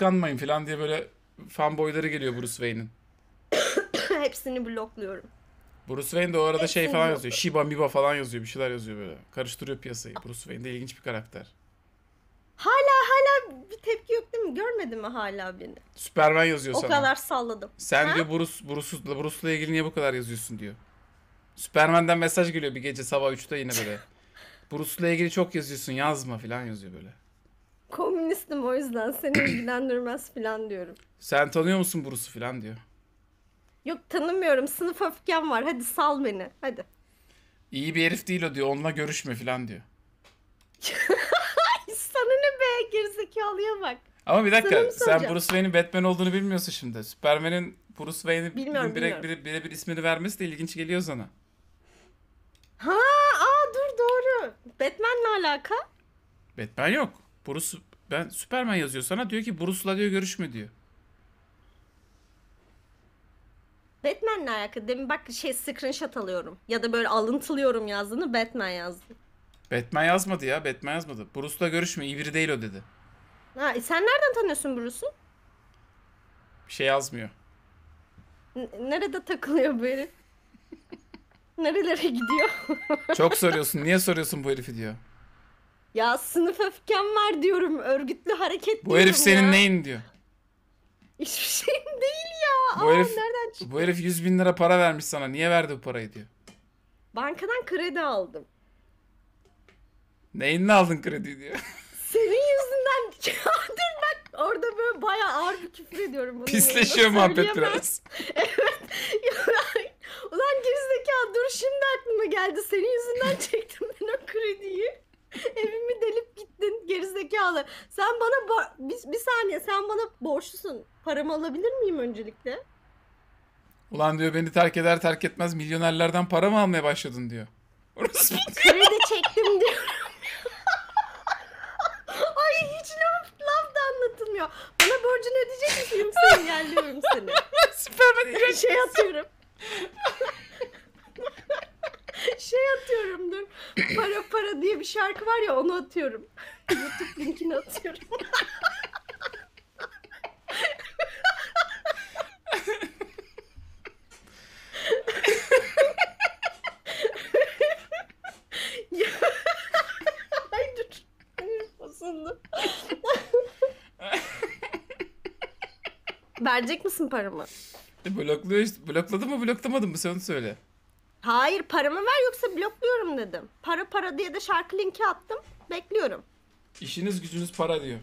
kıskanmayın falan diye böyle fanboyları geliyor Bruce Wayne'in. Hepsini blokluyorum. Bruce Wayne de o arada şey Hepsini şey falan yazıyor. Shiba Miba falan yazıyor. Bir şeyler yazıyor böyle. Karıştırıyor piyasayı. Bruce Wayne de ilginç bir karakter. Hala hala bir tepki yok değil mi? Görmedi mi hala beni? Superman yazıyor O sana. kadar salladım. Sen Ha? diyor Bruce, Bruce Bruce'la ilgili niye bu kadar yazıyorsun diyor. Superman'den mesaj geliyor bir gece sabah 3'te yine böyle. Bruce'la ilgili çok yazıyorsun yazma falan yazıyor böyle. Komünistim o yüzden seni ilgilendirmez falan diyorum. Sen tanıyor musun Bruce'u falan diyor. Yok tanımıyorum sınıf öfkem var hadi sal beni hadi. İyi bir herif değil o diyor onunla görüşme falan diyor. Sana ne be gerizekalıya bak. Ama bir dakika sen soracağım? Bruce Wayne'in Batman olduğunu bilmiyorsun şimdi. Superman'in Bruce Wayne'in bilmiyorum, bire, bire, bire bir ismini vermesi de ilginç geliyor sana. Ha, aa dur doğru. Batman'la alaka? Batman yok. Bruce ben Superman yazıyor sana diyor ki Bruce'la diyor görüşme diyor. Batman'le alakalı. Demin bak şey screenshot alıyorum. Ya da böyle alıntılıyorum yazdığını Batman yazdı. Batman yazmadı ya. Batman yazmadı. Bruce'la görüşme. İbri değil o dedi. Ha, e, sen nereden tanıyorsun Bruce'u? Bir şey yazmıyor. nerede takılıyor bu herif? Nerelere gidiyor? Çok soruyorsun. Niye soruyorsun bu herifi diyor. Ya sınıf öfkem var diyorum. Örgütlü hareket Bu diyorum herif senin neyin diyor. Hiçbir şeyim değil ya. Bu Aa, herif- nereden çıktı? Bu herif 100 bin lira para vermiş sana. Niye verdi bu parayı diyor. Bankadan kredi aldım. Neyinle aldın kredi diyor. Senin yüzünden Dur bak orada böyle baya ağır bir küfür ediyorum. Bunun Pisleşiyor yanında muhabbet söyleyemem. biraz. Ulan- Ulan gerizekalı dur şimdi aklıma geldi. Senin yüzünden çektim ben o krediyi. Evimi delip gittin gerizekalı. Sen bana bir, bir saniye sen bana borçlusun. Paramı alabilir miyim öncelikle? Ulan diyor beni terk eder terk etmez milyonerlerden para mı almaya başladın diyor. Orası Kredi çektim diyor. Ay hiç laf, laf da anlatılmıyor. Bana borcunu ödeyecek misin? Seni yerliyorum seni. Süpermen şey atıyorum. şey atıyorum dur. Para para diye bir şarkı var ya onu atıyorum. YouTube linkini atıyorum. Verecek misin paramı? E, blokluyor işte. Blokladı mı bloklamadı mı sen onu söyle. Hayır paramı ver yoksa blokluyorum dedim. Para para diye de şarkı linki attım. Bekliyorum. İşiniz gücünüz para diyor.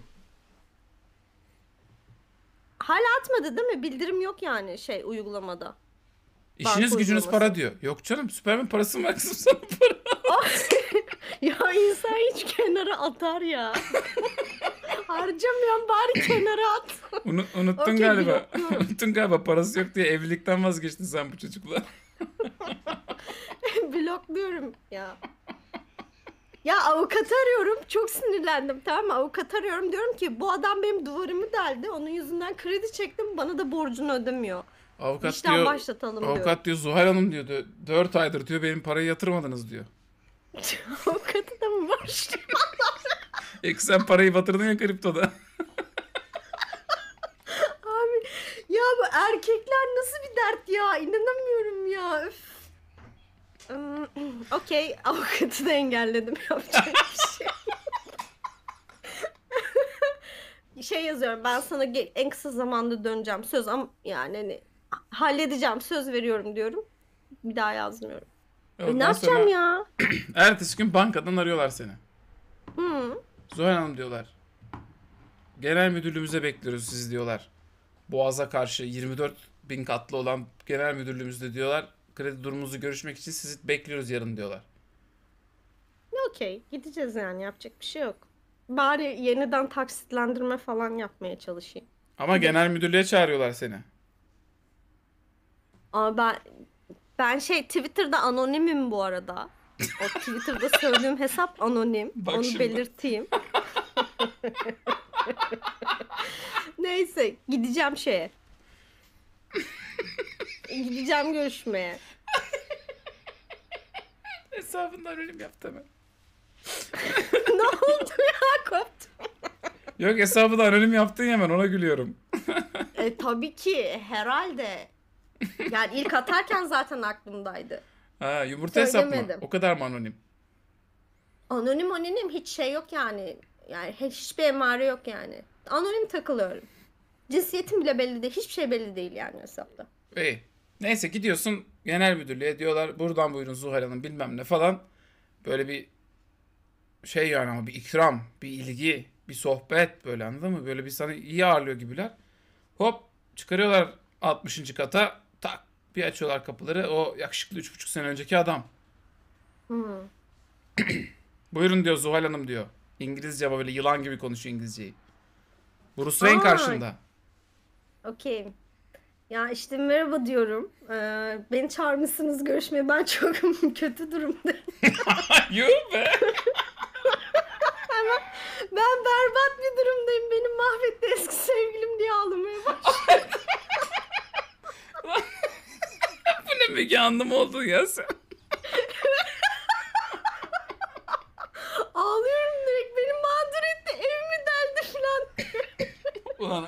Hala atmadı değil mi? Bildirim yok yani şey uygulamada. İşiniz Banka gücünüz uygulaması. para diyor. Yok canım Süpermen parası mı var sana para? ya insan hiç kenara atar ya. Harcamıyorum. bari kenara at. Unu- unuttun Okey, galiba. yok, unuttun galiba parası yok diye evlilikten vazgeçtin sen bu çocukla. Blokluyorum ya. Ya avukat arıyorum. Çok sinirlendim tamam mı? Avukat arıyorum. Diyorum ki bu adam benim duvarımı deldi. Onun yüzünden kredi çektim. Bana da borcunu ödemiyor. Avukat İşten diyor, başlatalım avukat diyor Zuhal Hanım diyor 4 aydır diyor benim parayı yatırmadınız diyor. Avukatı da mı borçluyum? E ki sen parayı batırdın ya kriptoda. Abi ya bu erkekler nasıl bir dert ya? inanamıyorum ya. Öf. Hmm, okey avukatı da engelledim yapacak bir şey. şey yazıyorum ben sana en kısa zamanda döneceğim söz ama yani hani halledeceğim söz veriyorum diyorum. Bir daha yazmıyorum. Evet, e, ne yapacağım ya? ertesi gün bankadan arıyorlar seni. Hı. Hmm. Zuhal Hanım diyorlar. Genel müdürlüğümüze bekliyoruz sizi diyorlar. Boğaz'a karşı 24 bin katlı olan genel müdürlüğümüzde diyorlar. Kredi durumunuzu görüşmek için sizi bekliyoruz yarın diyorlar. Okey. Gideceğiz yani. Yapacak bir şey yok. Bari yeniden taksitlendirme falan yapmaya çalışayım. Ama genel müdürlüğe çağırıyorlar seni. Ama ben ben şey Twitter'da anonimim bu arada. O Twitter'da söylediğim hesap anonim. Bak Onu şimdi. belirteyim. Neyse gideceğim şeye. Gideceğim görüşmeye. Hesabından ölüm yaptı hemen. ne oldu ya koptum. Yok hesabı da anonim yaptın ya hemen ona gülüyorum. e, tabii ki herhalde. Yani ilk atarken zaten aklımdaydı. Ha, yumurta hesap mı? O kadar mı anonim? Anonim anonim hiç şey yok yani. Yani hiçbir emare yok yani. Anonim takılıyorum. Cinsiyetim bile belli değil. Hiçbir şey belli değil yani hesapta. İyi. Neyse gidiyorsun genel müdürlüğe diyorlar buradan buyurun Zuhal Hanım bilmem ne falan. Böyle bir şey yani ama bir ikram, bir ilgi, bir sohbet böyle anladın mı? Böyle bir sana iyi ağırlıyor gibiler. Hop çıkarıyorlar 60. kata tak bir açıyorlar kapıları. O yakışıklı 3,5 sene önceki adam. Hmm. Buyurun diyor Zuhal Hanım diyor. İngilizce böyle yılan gibi konuşuyor İngilizceyi. Bruce Wayne Aa. karşında. Okey. Ya işte merhaba diyorum. Ee, beni çağırmışsınız görüşmeye. Ben çok kötü durumdayım. Yuh be. Hemen ben berbat bir durumdayım. Beni mahvetti eski sevgilim diye ağlamaya başladım. Bu ne Müge Anlı oldun ya sen? Ağlıyorum direkt. Beni mağdur etti. Evimi deldi falan. Ulan.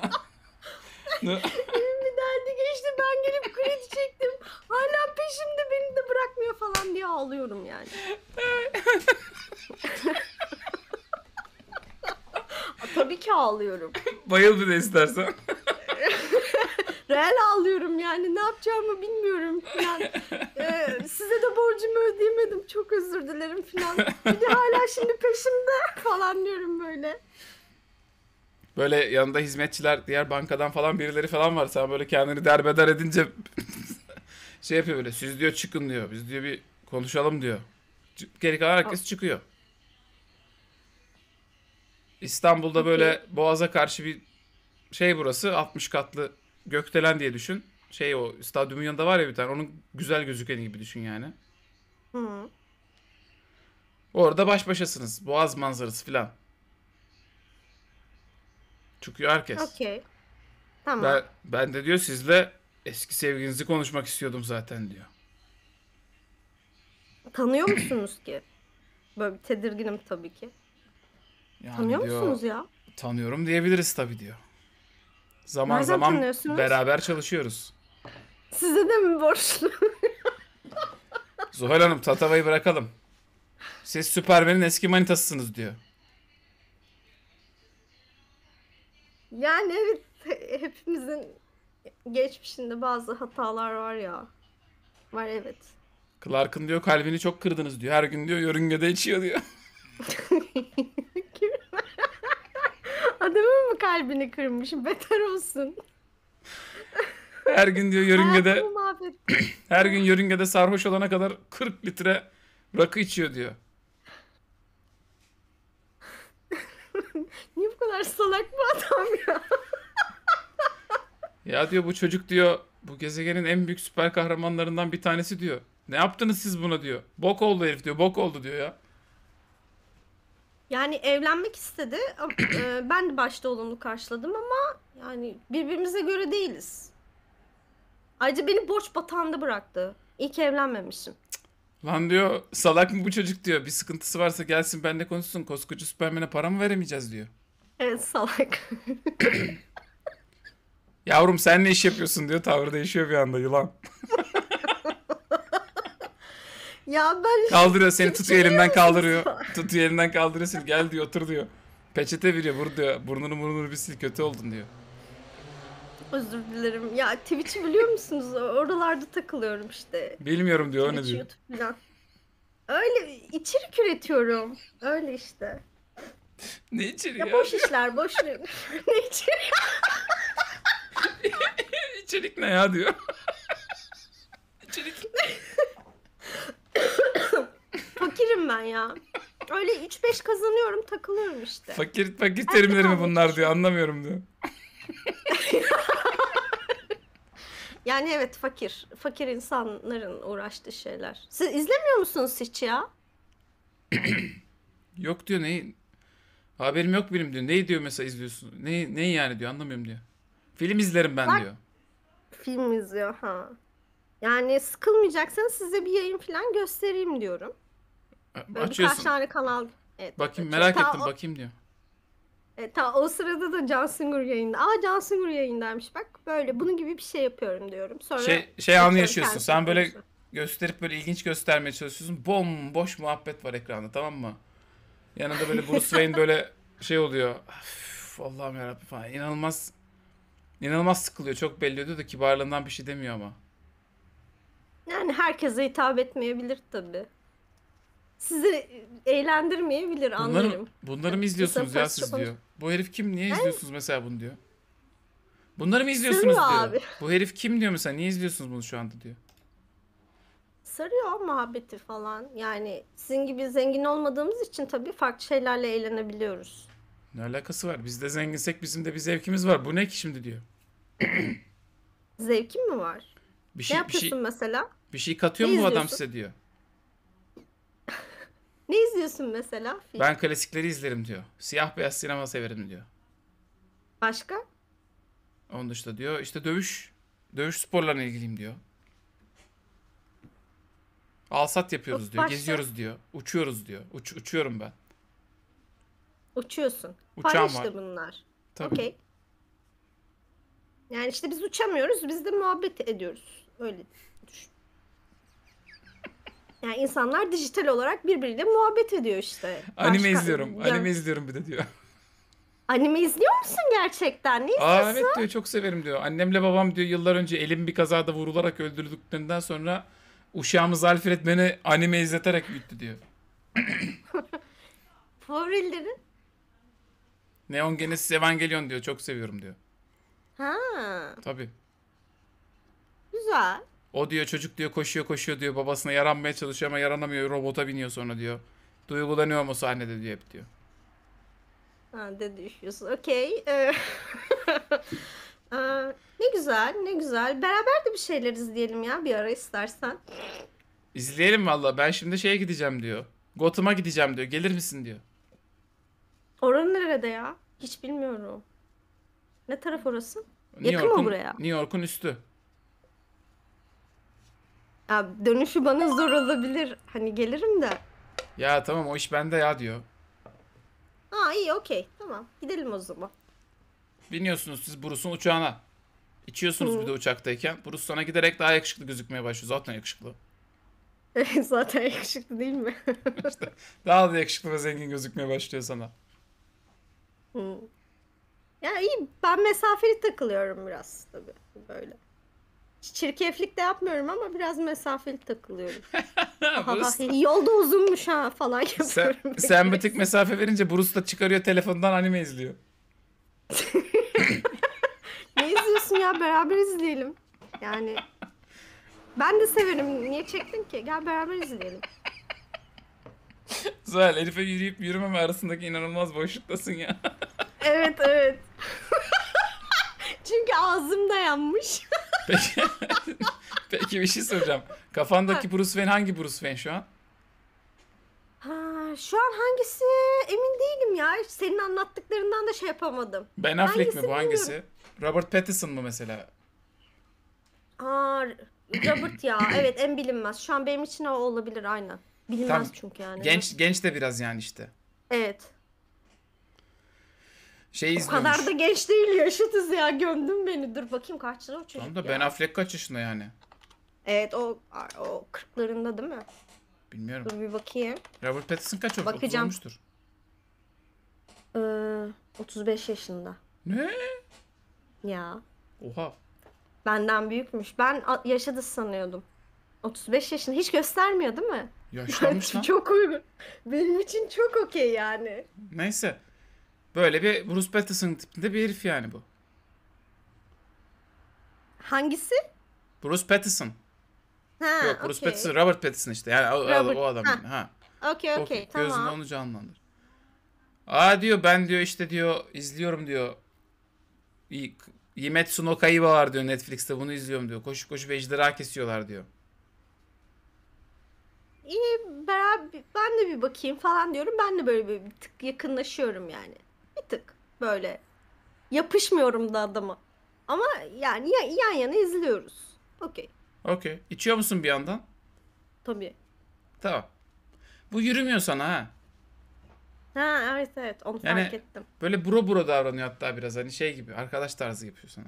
Hala peşimde beni de bırakmıyor falan diye ağlıyorum yani. Tabii ki ağlıyorum. Bayıl bir de istersen. Real ağlıyorum yani ne yapacağımı bilmiyorum falan. Ee, size de borcumu ödeyemedim çok özür dilerim falan. Bir de hala şimdi peşimde falan diyorum böyle. Böyle yanında hizmetçiler, diğer bankadan falan birileri falan var. Sen böyle kendini derbeder edince şey yapıyor böyle. Siz diyor çıkın diyor. Biz diyor bir konuşalım diyor. Geri kalan herkes çıkıyor. İstanbul'da böyle Boğaz'a karşı bir şey burası 60 katlı gökdelen diye düşün. Şey o stadyumun yanında var ya bir tane onun güzel gözükeni gibi düşün yani. Hı. Orada baş başasınız. Boğaz manzarası falan. Çıkıyor herkes. Okey. Tamam. Ben, ben de diyor sizle Eski sevgilinizi konuşmak istiyordum zaten diyor. Tanıyor musunuz ki? Böyle bir tedirginim tabii ki. Yani Tanıyor diyor, musunuz ya? Tanıyorum diyebiliriz tabii diyor. Zaman Nereden zaman beraber çalışıyoruz. Size de mi borçlu? Zuhal Hanım tatavayı bırakalım. Siz Süpermen'in eski manitasısınız diyor. yani evet hepimizin geçmişinde bazı hatalar var ya. Var evet. Clark'ın diyor kalbini çok kırdınız diyor. Her gün diyor yörüngede içiyor diyor. Kim? Adamın mı kalbini kırmış? Beter olsun. Her gün diyor yörüngede Hayatımı mahvettin. her gün yörüngede sarhoş olana kadar 40 litre rakı içiyor diyor. Niye bu kadar salak bu adam ya? Ya diyor bu çocuk diyor bu gezegenin en büyük süper kahramanlarından bir tanesi diyor. Ne yaptınız siz buna diyor. Bok oldu herif diyor. Bok oldu diyor ya. Yani evlenmek istedi. E, ben de başta olumlu karşıladım ama yani birbirimize göre değiliz. Ayrıca beni borç batağında bıraktı. İlk evlenmemişim. Lan diyor salak mı bu çocuk diyor. Bir sıkıntısı varsa gelsin benle konuşsun. Koskoca Süpermen'e para mı veremeyeceğiz diyor. Evet salak. Yavrum sen ne iş yapıyorsun diyor. tavır değişiyor bir anda yılan. ya ben... Kaldırıyor seni tutuyor elimden kaldırıyor. tutuyor elinden kaldırıyor seni. Gel diyor otur diyor. Peçete veriyor vur diyor. Burnunu burnunu bir sil kötü oldun diyor. Özür dilerim. Ya Twitch'i biliyor musunuz? Oralarda takılıyorum işte. Bilmiyorum diyor Twitch, ne diyor. YouTube falan. Öyle içerik üretiyorum. Öyle işte. ne içeriği ya? ya? boş işler boş ne içeriği? İçerik ne ya diyor. İçerik Fakirim ben ya. Öyle 3-5 kazanıyorum takılıyorum işte. fakir fakir terimleri mi bunlar diyor anlamıyorum diyor. Yani evet fakir. Fakir insanların uğraştığı şeyler. Siz izlemiyor musunuz hiç ya? Yok diyor ne? Haberim yok benim diyor. Neyi diyor mesela izliyorsun? Ne, ne yani diyor anlamıyorum diyor. Film izlerim ben Bak- diyor. Film izliyor ha. Yani sıkılmayacaksanız size bir yayın falan göstereyim diyorum. E, böyle birkaç Açıyorsun. tane kanal. Evet, Bakayım evet, merak açıyorum. Ta ettim o, bakayım diyor. e, ta o sırada da Can Sungur yayında. Aa Can Sungur yayındaymış bak. Böyle bunun gibi bir şey yapıyorum diyorum. Sonra Şey şey anı yaşıyorsun. Sen böyle gösterip böyle ilginç göstermeye çalışıyorsun. Bom boş muhabbet var ekranda tamam mı? Yanında böyle Bruce Wayne böyle şey oluyor. "Üf, Allah'ım yarabbim falan. İnanılmaz İnanılmaz sıkılıyor. Çok belli ediyordu. Kibarlığından bir şey demiyor ama. Yani herkese hitap etmeyebilir tabii. Sizi eğlendirmeyebilir Bunları, anlarım. bunları mı izliyorsunuz ya siz diyor. Bu herif kim? Niye izliyorsunuz mesela bunu diyor. Bunları mı izliyorsunuz Sırrı diyor. abi. Bu herif kim diyor mesela. Niye izliyorsunuz bunu şu anda diyor. Sarıyor muhabbeti falan. Yani sizin gibi zengin olmadığımız için tabii farklı şeylerle eğlenebiliyoruz. Ne alakası var? Biz de zenginsek bizim de bir zevkimiz var. Bu ne ki şimdi diyor. Zevkin mi var? Bir şey, ne yapıyorsun bir şey, mesela? Bir şey katıyor ne mu izliyorsun? adam size diyor. ne izliyorsun mesela? Film? Ben klasikleri izlerim diyor. Siyah beyaz sinema severim diyor. Başka? Onun dışında diyor işte dövüş, dövüş sporlarına ilgiliyim diyor. Alsat yapıyoruz diyor. Başka. Geziyoruz diyor. Uçuyoruz diyor. Uç, uçuyorum ben. Uçuyorsun. Uçağım Paylaştı var. bunlar. Tabii. Okay. Yani işte biz uçamıyoruz, biz de muhabbet ediyoruz. Öyle düşün. Yani insanlar dijital olarak birbiriyle muhabbet ediyor işte. Anime Başka, izliyorum. Yani, anime izliyorum bir de diyor. Anime izliyor musun gerçekten? Ne izliyorsun? Aa, evet diyor çok severim diyor. Annemle babam diyor yıllar önce elim bir kazada vurularak öldürüldüklerinden sonra uşağımız Alfred beni anime izleterek büyüttü diyor. Favorilerin? Neon Genesis Evangelion diyor. Çok seviyorum diyor. Ha. Tabii. Güzel. O diyor çocuk diyor koşuyor koşuyor diyor babasına yaranmaya çalışıyor ama yaranamıyor robota biniyor sonra diyor. Duygulanıyor mu sahnede diyor hep diyor. Ha de düşüyorsun. Okey. Ee, ee, ne güzel ne güzel. Beraber de bir şeyler izleyelim ya bir ara istersen. İzleyelim valla. Ben şimdi şeye gideceğim diyor. Gotham'a gideceğim diyor. Gelir misin diyor. Oranın nerede ya? Hiç bilmiyorum. Ne taraf orası? New Yakın mı buraya? New York'un üstü. Ya dönüşü bana zor olabilir. Hani gelirim de. Ya tamam o iş bende ya diyor. Aa iyi okey. Tamam. Gidelim o zaman. Biniyorsunuz siz Bruce'un uçağına. İçiyorsunuz Hı. bir de uçaktayken. Bruce sana giderek daha yakışıklı gözükmeye başlıyor. Zaten yakışıklı. Zaten yakışıklı değil mi? işte daha da yakışıklı ve zengin gözükmeye başlıyor sana. Hı. Ya iyi ben mesafeli takılıyorum biraz tabii böyle. Çirkeflik de yapmıyorum ama biraz mesafeli takılıyorum. Yolda uzunmuş ha falan yapıyorum. Sen, sen bir tık mesafe verince Bruce da çıkarıyor telefondan anime izliyor. ne izliyorsun ya beraber izleyelim. Yani ben de severim. Niye çektin ki? Gel beraber izleyelim. Zuhal Elif'e yürüyüp yürümeme arasındaki inanılmaz boşluktasın ya. Evet evet. Çünkü ağzım da yanmış. Peki, peki bir şey soracağım. Kafandaki Bruce Wayne hangi Bruce Wayne şu an? Ha, şu an hangisi emin değilim ya. Senin anlattıklarından da şey yapamadım. Ben Affleck mi bu hangisi? bilmiyorum. Robert Pattinson mı mesela? Aa, Robert ya evet en bilinmez. Şu an benim için o olabilir aynı. Bilinmez Tam çünkü yani. Genç genç de biraz yani işte. Evet şey izlemiş. O kadar da genç değil yaşıtız ya gömdün beni. Dur bakayım kaçta o çocuk Tamam da Ben Affleck kaç yaşında yani? Evet o o kırklarında değil mi? Bilmiyorum. Dur bir bakayım. Robert Pattinson kaç olmuş? Bakacağım. Ee, 35 yaşında. Ne? Ya. Oha. Benden büyükmüş. Ben yaşadı sanıyordum. 35 yaşında. Hiç göstermiyor değil mi? Yaşlanmış lan. çok uygun. Benim için çok okey yani. Neyse. Böyle bir Bruce Patterson tipinde bir herif yani bu. Hangisi? Bruce Patterson. Ha, Yok Bruce okay. Patterson, Robert Patterson işte. Yani o, Robert. o adam. Ha. ha. Okey okey tamam. Gözünde onu canlandır. Aa diyor ben diyor işte diyor izliyorum diyor. Yimetsu no Kaiba var diyor Netflix'te bunu izliyorum diyor. koşu koşup ejderha kesiyorlar diyor. İyi beraber ben de bir bakayım falan diyorum. Ben de böyle bir tık yakınlaşıyorum yani bir tık böyle yapışmıyorum da adamı Ama yani ya- yan yana izliyoruz. Okey. Okey. İçiyor musun bir yandan? Tabii. Tamam. Bu yürümüyor sana ha. Ha evet evet onu Yani- fark ettim. Böyle bro bro davranıyor hatta biraz hani şey gibi arkadaş tarzı yapıyor sana.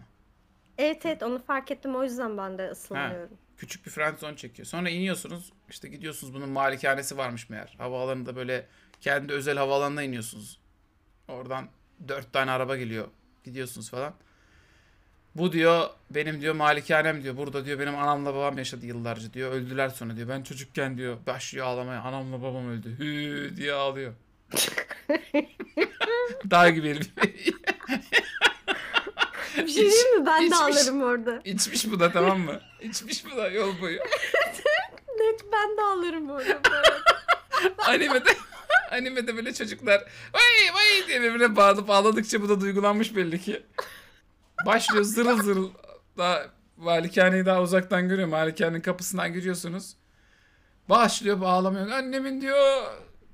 Evet evet onu fark ettim o yüzden ben de ıslanıyorum. Küçük bir friendzone çekiyor. Sonra iniyorsunuz işte gidiyorsunuz bunun malikanesi varmış meğer. Havaalanında böyle kendi özel havaalanına iniyorsunuz. Oradan dört tane araba geliyor. Gidiyorsunuz falan. Bu diyor benim diyor malikanem diyor. Burada diyor benim anamla babam yaşadı yıllarca diyor. Öldüler sonra diyor. Ben çocukken diyor başlıyor ağlamaya. Anamla babam öldü. Hü diye ağlıyor. Daha gibi bir şey diyeyim mi? Ben içmiş, de ağlarım orada. İçmiş bu da tamam mı? İçmiş bu da yol boyu. Net ben de ağlarım orada. Bu arada. Animede Animede böyle çocuklar vay vay diye birbirine bağırıp ağladıkça bu da duygulanmış belli ki. Başlıyor zırıl zırıl. Daha malikaneyi daha uzaktan görüyor. Malikanenin kapısından giriyorsunuz. Başlıyor bağlamıyor. Annemin diyor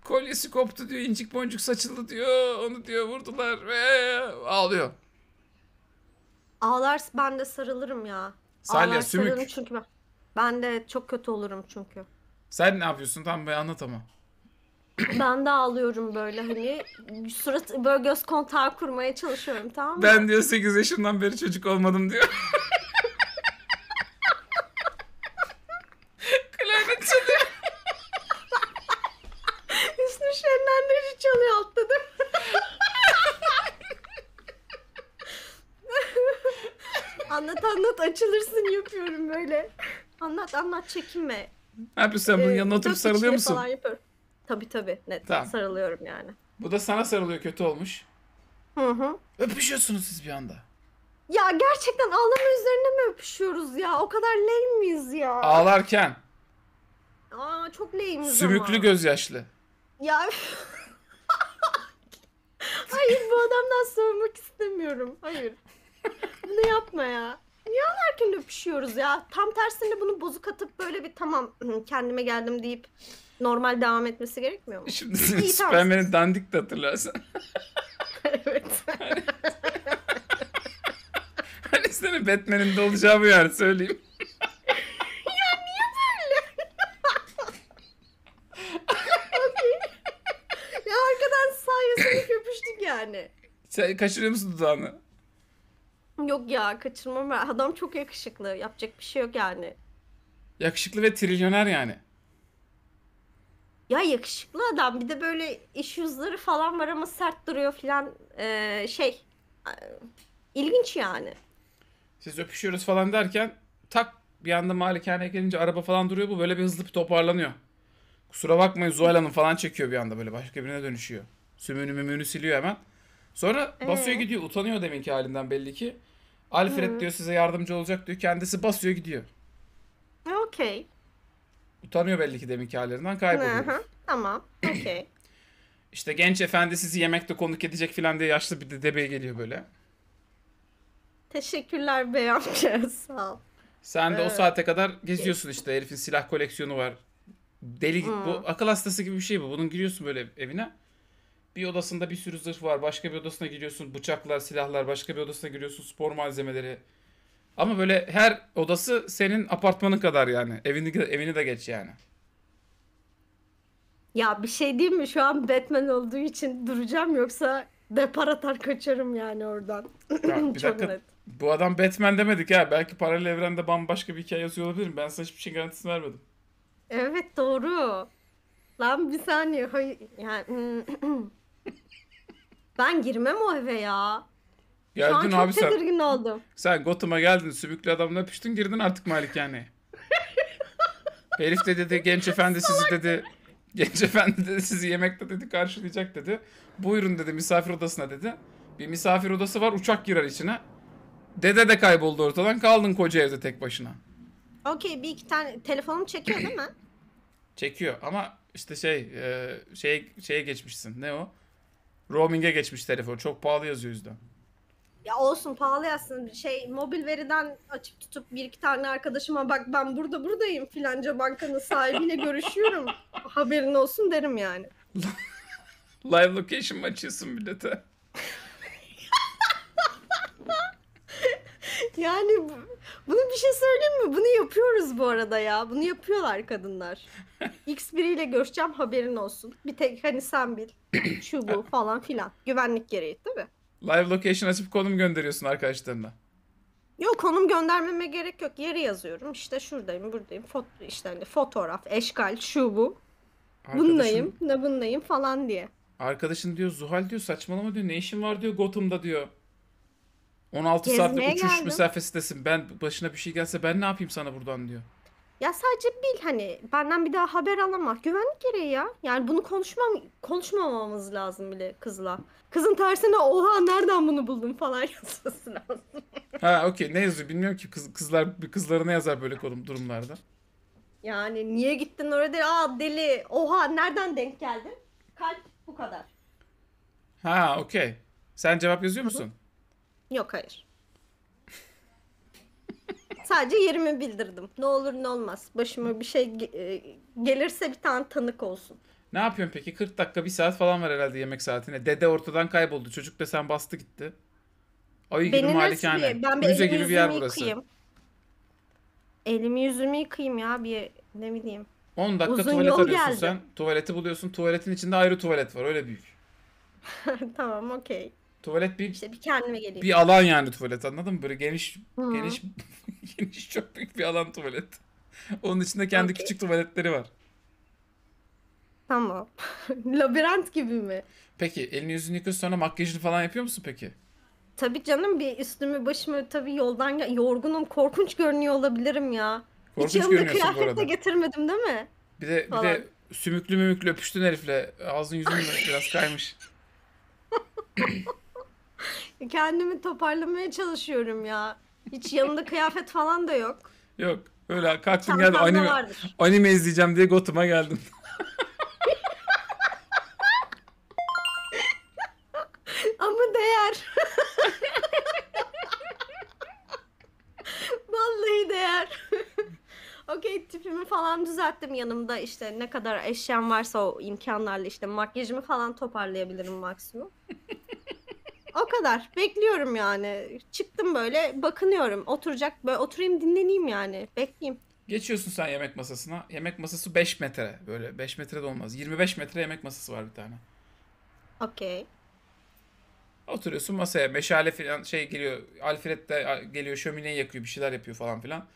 kolyesi koptu diyor. incik boncuk saçıldı diyor. Onu diyor vurdular ve ağlıyor. Ağlarsa ben de sarılırım ya. Salya, Ağlar sümük. çünkü ben. Ben de çok kötü olurum çünkü. Sen ne yapıyorsun? Tamam ben anlat ama. ben de ağlıyorum böyle hani surat böyle göz kontağı kurmaya çalışıyorum tamam mı? Ben diyor 8 yaşından beri çocuk olmadım diyor. Klarnet çalıyor. Üstüne şenlendirici çalıyor altta değil mi? anlat anlat açılırsın yapıyorum böyle. Anlat anlat çekinme. Ne yapıyorsun sen bunun ee, yanına oturup sarılıyor musun? Falan yapıyorum. Tabi tabi net Tamam. sarılıyorum yani. Bu da sana sarılıyor kötü olmuş. Hı hı. Öpüşüyorsunuz siz bir anda. Ya gerçekten ağlama üzerine mi öpüşüyoruz ya? O kadar lame miyiz ya? Ağlarken Aa çok lame'iz ama. sümüklü gözyaşlı. Ya Hayır bu adamdan sormak istemiyorum. Hayır. Bunu yapma ya. Niye ağlarken öpüşüyoruz ya? Tam tersine bunu bozuk atıp böyle bir tamam kendime geldim deyip normal devam etmesi gerekmiyor mu? Şimdi İyi Superman'i dandik de hatırlarsan. evet. Hani, senin Batman'in de olacağı bu yer söyleyeyim. ya niye böyle? ya arkadan sayesinde köpüştük yani. Sen kaçırıyor musun dudağını? Yok ya kaçırmam. Adam çok yakışıklı. Yapacak bir şey yok yani. Yakışıklı ve trilyoner yani. Ya yakışıklı adam bir de böyle iş yüzleri falan var ama sert duruyor filan ee, şey ilginç yani. Siz öpüşüyoruz falan derken tak bir anda malikaneye gelince araba falan duruyor bu böyle bir hızlı bir toparlanıyor. Kusura bakmayın Zuhal Hanım falan çekiyor bir anda böyle başka birine dönüşüyor. Sümüğünü mümüğünü siliyor hemen. Sonra basıyor ee? gidiyor utanıyor deminki halinden belli ki. Alfred Hı. diyor size yardımcı olacak diyor kendisi basıyor gidiyor. Okey. Utanıyor belli ki deminki hallerinden kayboluyor. Aha, tamam. Okey. işte genç efendi sizi yemekte konuk edecek filan diye yaşlı bir dede geliyor böyle. Teşekkürler bey amca sağ ol. Sen de o saate kadar geziyorsun işte. Herifin silah koleksiyonu var. Deli hmm. bu akıl hastası gibi bir şey bu. Bunun giriyorsun böyle evine. Bir odasında bir sürü zırh var. Başka bir odasına giriyorsun. Bıçaklar, silahlar. Başka bir odasına giriyorsun. Spor malzemeleri. Ama böyle her odası senin apartmanın kadar yani. Evini, evini de geç yani. Ya bir şey değil mi? Şu an Batman olduğu için duracağım yoksa depar atar kaçarım yani oradan. Ya, bir dakika. net. Bu adam Batman demedik ha. Belki paralel evrende bambaşka bir hikaye yazıyor olabilirim. Ben sana hiçbir şey garantisini vermedim. Evet doğru. Lan bir saniye. Hayır, yani... ben girmem o eve ya. Geldin Şu an abi çok sen. tedirgin oldum. Sen Gotham'a geldin, sübüklü adamla öpüştün, girdin artık Malik yani. Herif de dedi genç efendi sizi dedi genç efendi dedi sizi yemekte dedi karşılayacak dedi. Buyurun dedi misafir odasına dedi. Bir misafir odası var uçak girer içine. Dede de kayboldu ortadan kaldın koca evde tek başına. Okey bir iki tane telefonum çekiyor değil mi? Çekiyor ama işte şey e, şey şeye geçmişsin. Ne o? Roaming'e geçmiş telefon. Çok pahalı yazıyor yüzden. Ya olsun pahalı yazsın. Şey mobil veriden açıp tutup bir iki tane arkadaşıma bak ben burada buradayım filanca bankanın sahibiyle görüşüyorum. Haberin olsun derim yani. Live location mı açıyorsun millete? Yani bunu bir şey söyleyeyim mi? Bunu yapıyoruz bu arada ya. Bunu yapıyorlar kadınlar. X biriyle görüşeceğim haberin olsun. Bir tek hani sen bil. Şu bu falan filan. Güvenlik gereği değil mi? Live location açıp konum gönderiyorsun arkadaşlarına. Yok konum göndermeme gerek yok. Yeri yazıyorum. İşte şuradayım, buradayım. Fot işte hani fotoğraf, eşkal, şu bu. Arkadaşın- Bunlayım, ne bunlayım falan diye. Arkadaşın diyor Zuhal diyor saçmalama diyor ne işin var diyor Gotham'da diyor. 16 saatlik uçuş geldim. mesafesindesin. Ben başına bir şey gelse ben ne yapayım sana buradan diyor. Ya sadece bil hani benden bir daha haber alamak Güvenlik gereği ya. Yani bunu konuşmam konuşmamamız lazım bile kızla. Kızın tersine oha nereden bunu buldun falan yazması lazım. ha okey ne yazıyor bilmiyorum ki kız, kızlar kızlarına yazar böyle konum durumlarda. Yani niye gittin orada? Aa deli. Oha nereden denk geldin? Kalp bu kadar. Ha okey. Sen cevap yazıyor musun? Yok hayır. Sadece yerimi bildirdim. Ne olur ne olmaz. Başıma bir şey e, gelirse bir tane tanık olsun. Ne yapıyorsun peki? 40 dakika bir saat falan var herhalde yemek saatine. Dede ortadan kayboldu. Çocuk desen bastı gitti. Ayı gibi Beni malikane. Ben Müze elimi gibi bir yer yüzümü burası. yıkayayım. Elimi yüzümü yıkayayım ya bir ne bileyim. 10 dakika Uzun tuvalet arıyorsun geldim. sen. Tuvaleti buluyorsun. Tuvaletin içinde ayrı tuvalet var. Öyle büyük. tamam okey. Tuvalet bir İşte bir kendime geleyim. bir alan yani tuvalet anladın mı? Böyle geniş Hı. geniş geniş çok büyük bir alan tuvalet. Onun içinde kendi okay. küçük tuvaletleri var. Tamam. Labirent gibi mi? Peki elini yüzünü yıkıyorsun sonra makyajını falan yapıyor musun peki? Tabii canım bir üstümü başımı tabii yoldan yorgunum korkunç görünüyor olabilirim ya. Korkunç İki yıllık kıyafet de getirmedim değil mi? Bir de, bir de sümüklü mümüklü öpüştün herifle. Ağzın yüzün biraz kaymış. Kendimi toparlamaya çalışıyorum ya. Hiç yanında kıyafet falan da yok. Yok. Öyle kalktım geldim anime, vardır. anime izleyeceğim diye Gotham'a geldim. Ama değer. Vallahi değer. Okey tipimi falan düzelttim yanımda işte ne kadar eşyam varsa o imkanlarla işte makyajımı falan toparlayabilirim maksimum. O kadar. Bekliyorum yani. Çıktım böyle bakınıyorum. Oturacak böyle oturayım dinleneyim yani. Bekleyeyim. Geçiyorsun sen yemek masasına. Yemek masası 5 metre. Böyle 5 metre de olmaz. 25 metre yemek masası var bir tane. Okey. Oturuyorsun masaya. Meşale falan şey geliyor. Alfred de geliyor şömineyi yakıyor. Bir şeyler yapıyor falan filan.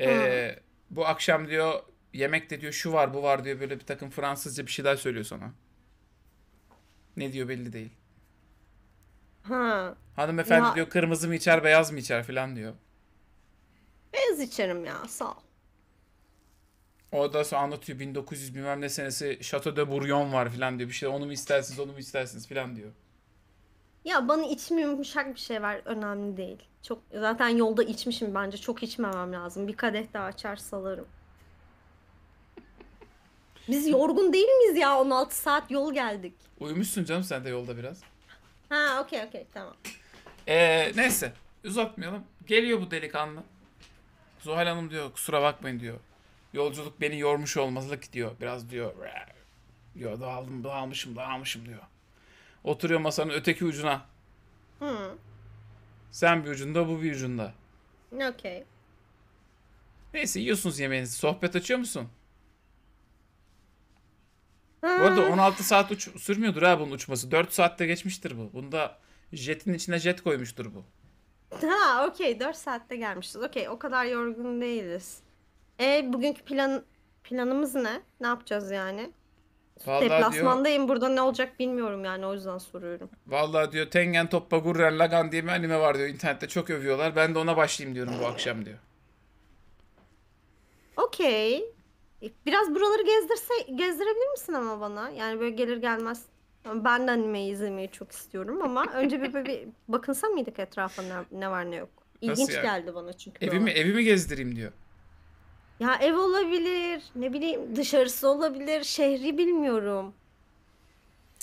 Ee, bu akşam diyor yemek de diyor şu var bu var diyor. Böyle bir takım Fransızca bir şeyler söylüyor sana. Ne diyor belli değil. Ha. Hanımefendi ya... diyor kırmızı mı içer beyaz mı içer falan diyor. Beyaz içerim ya sağ ol. da sonra anlatıyor 1900 bilmem ne senesi Chateau de Bourgogne var filan diyor. Bir şey onu mu istersiniz onu mu istersiniz filan diyor. Ya bana içim yumuşak bir şey var önemli değil. Çok zaten yolda içmişim bence çok içmemem lazım. Bir kadeh daha açar salarım. Biz yorgun değil miyiz ya 16 saat yol geldik. Uyumuşsun canım sen de yolda biraz. Ha okey okey tamam. Ee, neyse uzatmayalım. Geliyor bu delikanlı. Zuhal Hanım diyor kusura bakmayın diyor. Yolculuk beni yormuş olmazlık diyor. Biraz diyor. Diyor almışım, da almışım diyor. Oturuyor masanın öteki ucuna. Hı. Sen bir ucunda bu bir ucunda. Okey. Neyse yiyorsunuz yemeğinizi. Sohbet açıyor musun? Bu arada 16 saat uç sürmüyordur ha bunun uçması. 4 saatte geçmiştir bu. Bunda jetin içine jet koymuştur bu. Ha okey 4 saatte gelmişiz. Okey o kadar yorgun değiliz. E bugünkü plan planımız ne? Ne yapacağız yani? Vallahi Deplasmandayım burada ne olacak bilmiyorum yani o yüzden soruyorum. Vallahi diyor Tengen Toppa Gurren Lagan diye bir anime var diyor. İnternette çok övüyorlar. Ben de ona başlayayım diyorum bu akşam diyor. Okey. E, biraz buraları gezdirse gezdirebilir misin ama bana? Yani böyle gelir gelmez. Ben de anime izlemeyi çok istiyorum ama önce bir, bir, bir bakınsa mıydık etrafa ne, ne var ne yok. İlginç yani? geldi bana çünkü. Evimi bana. evimi gezdireyim diyor. Ya ev olabilir, ne bileyim dışarısı olabilir, şehri bilmiyorum.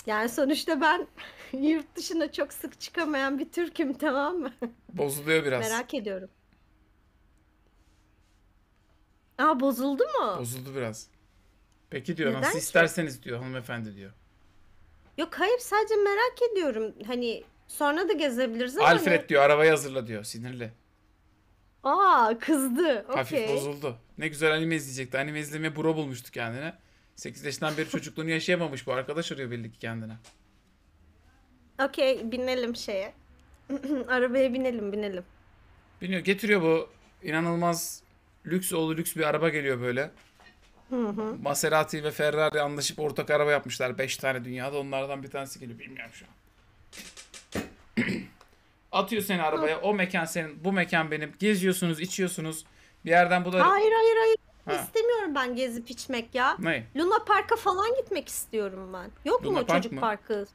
Yani sonuçta ben yurt dışına çok sık çıkamayan bir Türk'üm tamam mı? Bozuluyor biraz. Merak ediyorum. Aa bozuldu mu? Bozuldu biraz. Peki diyor Neden nasıl ki? isterseniz diyor hanımefendi diyor. Yok hayır sadece merak ediyorum. Hani sonra da gezebiliriz ama Alfred hani... diyor arabayı hazırla diyor sinirli. Aa kızdı. Hafif Okey. bozuldu. Ne güzel anime izleyecekti. Anime izlemeye bro bulmuştu kendine. 8 yaşından beri çocukluğunu yaşayamamış bu arkadaş arıyor belli ki kendine. Okey binelim şeye. Arabaya binelim binelim. Biniyor getiriyor bu inanılmaz lüks oğlu lüks bir araba geliyor böyle. Hı hı. Maserati ve Ferrari anlaşıp ortak araba yapmışlar. Beş tane dünyada onlardan bir tanesi geliyor. Bilmiyorum şu an. Atıyor seni arabaya. Hı. O mekan senin, bu mekan benim. Geziyorsunuz, içiyorsunuz. Bir yerden bu da... Hayır hayır hayır. Ha. İstemiyorum ben gezip içmek ya. Ne? Luna Park'a falan gitmek istiyorum ben. Yok Luna mu Park çocuk mı? parkı?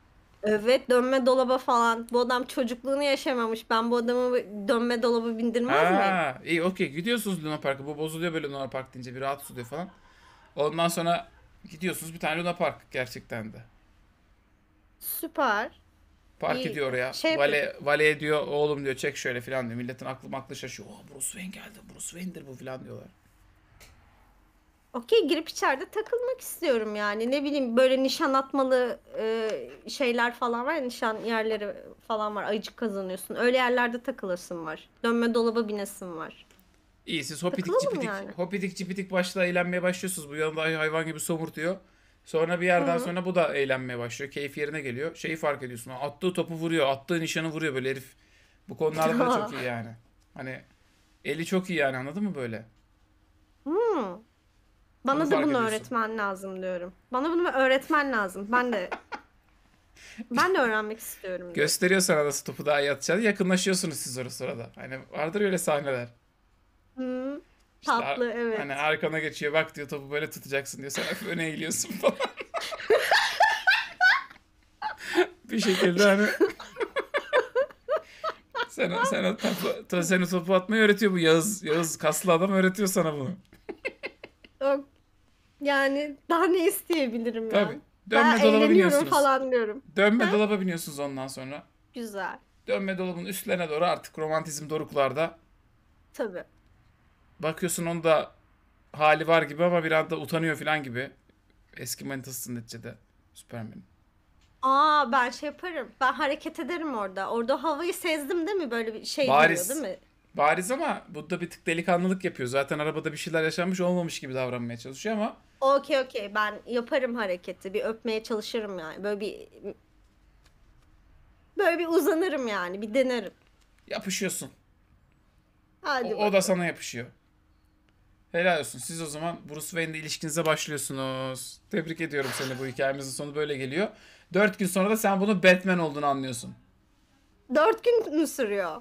Evet dönme dolaba falan. Bu adam çocukluğunu yaşamamış. Ben bu adamı dönme dolaba bindirmez miyim? İyi, iyi okey gidiyorsunuz Luna Park'a. Bu bozuluyor böyle Luna Park deyince bir rahatsız oluyor falan. Ondan sonra gidiyorsunuz bir tane Luna Park gerçekten de. Süper. Park İyi. ediyor oraya. Şey- vale, vale diyor oğlum diyor çek şöyle falan diyor. Milletin aklı maklı şaşıyor. Oh, Bruce Wayne geldi. Bruce Wayne'dir bu falan diyorlar. Okey girip içeride takılmak istiyorum yani. Ne bileyim böyle nişan atmalı e, şeyler falan var. Nişan yerleri falan var. Ayıcık kazanıyorsun. Öyle yerlerde takılasın var. Dönme dolaba binesin var. İyi siz hopidik Takılalım cipidik, yani. hopidik cipidik başla eğlenmeye başlıyorsunuz. Bu yanında hayvan gibi somurtuyor. Sonra bir yerden sonra bu da eğlenmeye başlıyor. Keyif yerine geliyor. Şeyi fark ediyorsun. Attığı topu vuruyor. Attığı nişanı vuruyor böyle herif. Bu konularda da çok iyi yani. Hani eli çok iyi yani anladın mı böyle? Hı. Hmm. Bana da bunu öğretmen lazım diyorum. Bana bunu öğretmen lazım. Ben de ben de öğrenmek istiyorum. diyor. Gösteriyor sana nasıl topu daha iyi atacağını. Yakınlaşıyorsunuz siz orası sırada. Hani vardır öyle sahneler. Hı, İşte tatlı evet. Hani arkana geçiyor bak diyor topu böyle tutacaksın diyor. Sen öne eğiliyorsun falan. bir şekilde hani sen, sen, o topu, to- sen topu atmayı öğretiyor bu Yağız, Yağız kaslı adam öğretiyor sana bunu. Yani daha ne isteyebilirim ya? Dönme ben dolaba biniyorsunuz. falan diyorum. Dönme ha? dolaba biniyorsunuz ondan sonra. Güzel. Dönme dolabın üstlerine doğru artık romantizm doruklarda. Tabii. Bakıyorsun onda hali var gibi ama bir anda utanıyor falan gibi. Eski manitasısın neticede. Süpermen'in. Aa ben şey yaparım. Ben hareket ederim orada. Orada havayı sezdim değil mi? Böyle bir şey Bariz. geliyor değil mi? bariz ama bunda bir tık delikanlılık yapıyor. Zaten arabada bir şeyler yaşanmış olmamış gibi davranmaya çalışıyor ama. Okey okey ben yaparım hareketi. Bir öpmeye çalışırım yani. Böyle bir böyle bir uzanırım yani. Bir denerim. Yapışıyorsun. Hadi o, o da sana yapışıyor. Helal olsun. Siz o zaman Bruce Wayne'le ilişkinize başlıyorsunuz. Tebrik ediyorum seni. Bu hikayemizin sonu böyle geliyor. Dört gün sonra da sen bunu Batman olduğunu anlıyorsun. Dört gün mü sürüyor?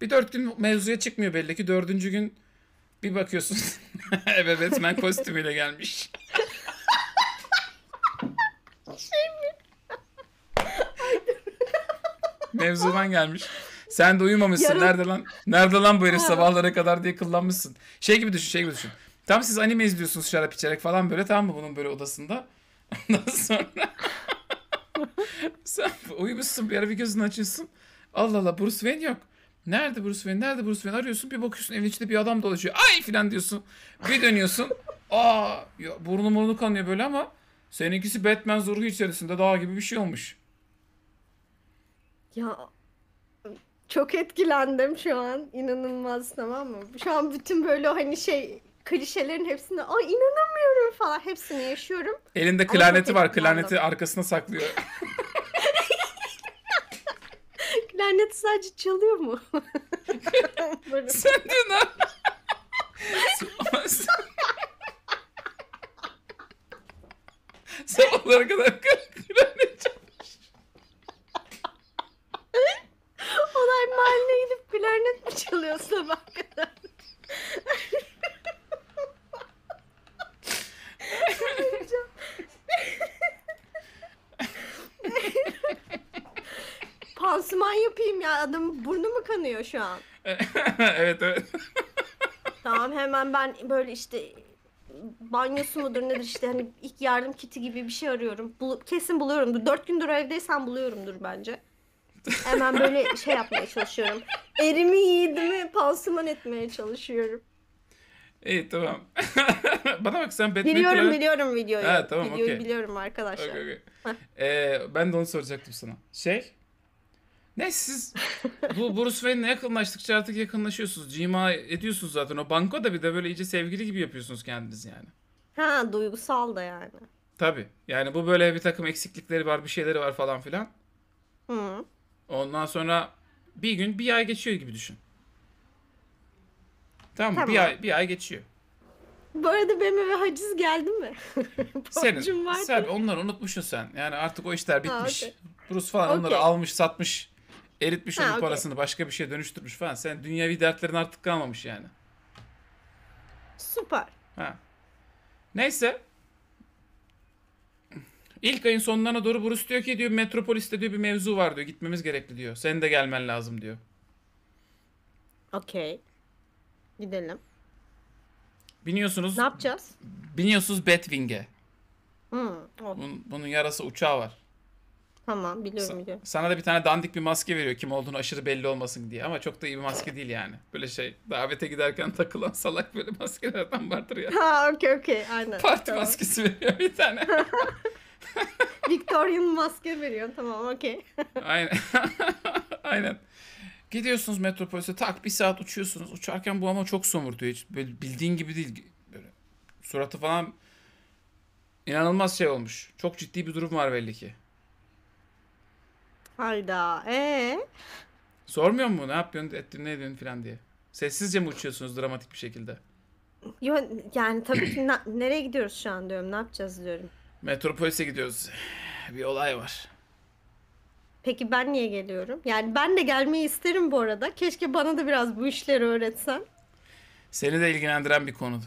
Bir dört gün mevzuya çıkmıyor belli ki. Dördüncü gün bir bakıyorsun evet ben kostümüyle gelmiş. şey mi? Mevzudan gelmiş. Sen de uyumamışsın. Yarın... Nerede lan? Nerede lan bu herif sabahlara kadar diye kullanmışsın. Şey gibi düşün, şey gibi düşün. Tam siz anime izliyorsunuz şarap içerek falan böyle tamam mı bunun böyle odasında. Ondan sonra sen uyumuşsun bir ara bir gözünü açıyorsun. Allah Allah Bruce Wayne yok. Nerede Bruce Wayne? Nerede Bruce Wayne? Arıyorsun bir bakıyorsun evin içinde bir adam dolaşıyor. Ay filan diyorsun. Bir dönüyorsun. Aa ya, burnu burnu kanıyor böyle ama seninkisi Batman zorluğu içerisinde dağ gibi bir şey olmuş. Ya çok etkilendim şu an. İnanılmaz tamam mı? Şu an bütün böyle hani şey klişelerin hepsini ay inanamıyorum falan hepsini yaşıyorum. Elinde klarneti var. Klarneti arkasına saklıyor. klarnet sadece çalıyor mu? Sen de ne? Sabahlara kadar şu an? E, evet evet. Tamam hemen ben böyle işte banyosu mudur nedir işte hani ilk yardım kiti gibi bir şey arıyorum. Bul kesin buluyorumdur. Dört gündür evdeysen buluyorumdur bence. Hemen böyle şey yapmaya çalışıyorum. Erimi yiğidimi pansuman etmeye çalışıyorum. İyi tamam. Bana bak sen Batman Biliyorum Kral... biliyorum videoyu. Ha, tamam, videoyu okay. biliyorum arkadaşlar. Okay, okay. Ee, ben de onu soracaktım sana. Şey ne siz bu Bruce Wayne'le yakınlaştıkça artık yakınlaşıyorsunuz. Cima ediyorsunuz zaten. O banko da bir de böyle iyice sevgili gibi yapıyorsunuz kendiniz yani. Ha duygusal da yani. Tabii. Yani bu böyle bir takım eksiklikleri var, bir şeyleri var falan filan. Hı. Ondan sonra bir gün bir ay geçiyor gibi düşün. Tamam, tamam. bir ay bir ay geçiyor. Bu arada benim eve haciz geldi mi? Senin. Sen onları unutmuşsun sen. Yani artık o işler bitmiş. Ha, okay. Bruce falan okay. onları almış satmış. Eritmiş ha, onun okay. parasını başka bir şeye dönüştürmüş falan. Sen dünyevi dertlerin artık kalmamış yani. Süper. Ha. Neyse. İlk ayın sonlarına doğru Bruce diyor ki diyor Metropolis'te diyor bir mevzu var diyor. Gitmemiz gerekli diyor. Sen de gelmen lazım diyor. Okey. Gidelim. Biniyorsunuz. Ne yapacağız? Biniyorsunuz Batwing'e. Hmm, oh. bunun, bunun yarası uçağı var. Tamam biliyorum Sa- biliyorum. Sana da bir tane dandik bir maske veriyor kim olduğunu aşırı belli olmasın diye ama çok da iyi bir maske değil yani. Böyle şey davete giderken takılan salak böyle maskelerden vardır ya. Ha okey okey aynen. Parti tamam. maskesi veriyor bir tane. Victorian maske veriyor tamam okey. aynen. aynen. Gidiyorsunuz metropolise tak bir saat uçuyorsunuz. Uçarken bu ama çok somurtuyor. Hiç böyle bildiğin gibi değil. Böyle suratı falan inanılmaz şey olmuş. Çok ciddi bir durum var belli ki. Hayda. Ee? Sormuyor mu ne yapıyorsun, ettin, ne ediyorsun falan diye. Sessizce mi uçuyorsunuz dramatik bir şekilde? Yo, yani tabii ki na- nereye gidiyoruz şu an diyorum. Ne yapacağız diyorum. Metropolis'e gidiyoruz. Bir olay var. Peki ben niye geliyorum? Yani ben de gelmeyi isterim bu arada. Keşke bana da biraz bu işleri öğretsen. Seni de ilgilendiren bir konudu.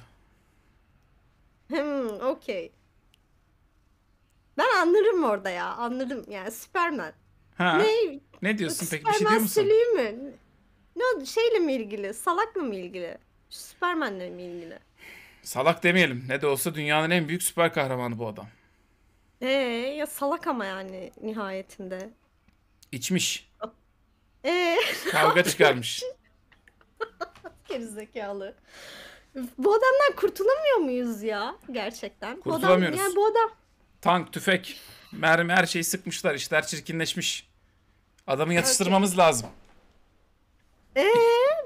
Hmm, okey. Ben anlarım orada ya. anlarım Yani Superman. Ha. Ne? Ne diyorsun peki? Bir şey diyor Süpermen musun? siliği mi? Ne oldu? Şeyle mi ilgili? Salakla mı ilgili? Şu Süpermen'le mi ilgili? Salak demeyelim. Ne de olsa dünyanın en büyük süper kahramanı bu adam. Ee ya salak ama yani nihayetinde. İçmiş. Ee Kavga çıkarmış. gerizekalı. Bu adamdan kurtulamıyor muyuz ya gerçekten? Bu adam, Kurtulamıyoruz. yani bu adam Tank, tüfek. Mermi her şeyi sıkmışlar. İşler çirkinleşmiş. Adamı yatıştırmamız lazım. Eee